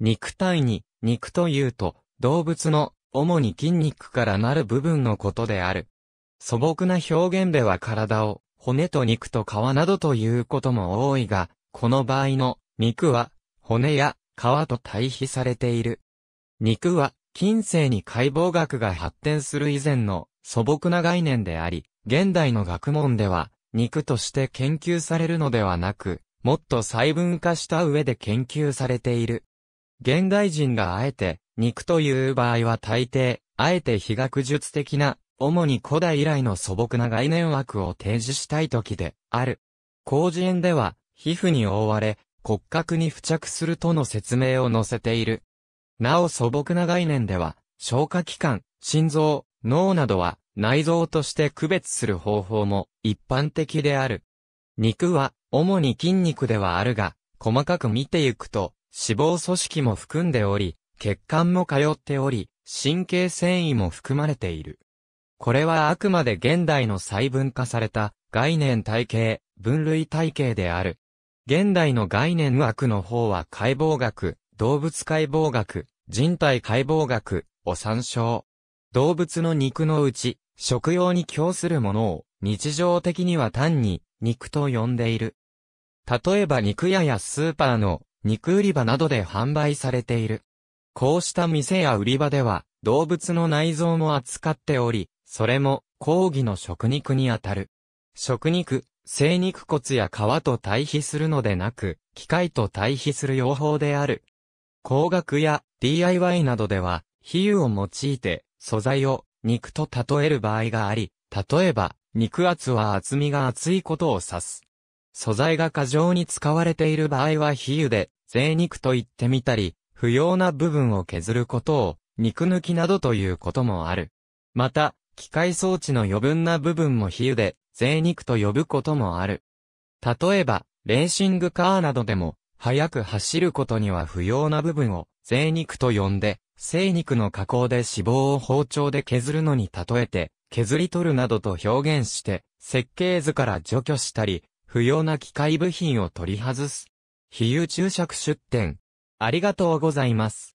肉体に、肉というと、動物の、主に筋肉からなる部分のことである。素朴な表現では体を、骨と肉と皮などということも多いが、この場合の、肉は、骨や、皮と対比されている。肉は、近世に解剖学が発展する以前の素朴な概念であり、現代の学問では、肉として研究されるのではなく、もっと細分化した上で研究されている。現代人があえて、肉という場合は大抵、あえて非学術的な、主に古代以来の素朴な概念枠を提示したい時で、ある。工事園では、皮膚に覆われ、骨格に付着するとの説明を載せている。なお素朴な概念では、消化器官、心臓、脳などは内臓として区別する方法も一般的である。肉は主に筋肉ではあるが、細かく見ていくと、脂肪組織も含んでおり、血管も通っており、神経繊維も含まれている。これはあくまで現代の細分化された概念体系、分類体系である。現代の概念枠の方は解剖学、動物解剖学、人体解剖学を参照。動物の肉のうち、食用に供するものを日常的には単に肉と呼んでいる。例えば肉屋やスーパーの肉売り場などで販売されている。こうした店や売り場では、動物の内臓も扱っており、それも、講義の食肉にあたる。食肉、生肉骨や皮と対比するのでなく、機械と対比する用法である。工学や DIY などでは、比喩を用いて、素材を肉と例える場合があり、例えば、肉厚は厚みが厚いことを指す。素材が過剰に使われている場合は比喩で、贅肉と言ってみたり、不要な部分を削ることを、肉抜きなどということもある。また、機械装置の余分な部分も比喩で、贅肉と呼ぶこともある。例えば、レーシングカーなどでも、速く走ることには不要な部分を、贅肉と呼んで、生肉の加工で脂肪を包丁で削るのに例えて、削り取るなどと表現して、設計図から除去したり、不要な機械部品を取り外す比喩注釈出典。ありがとうございます。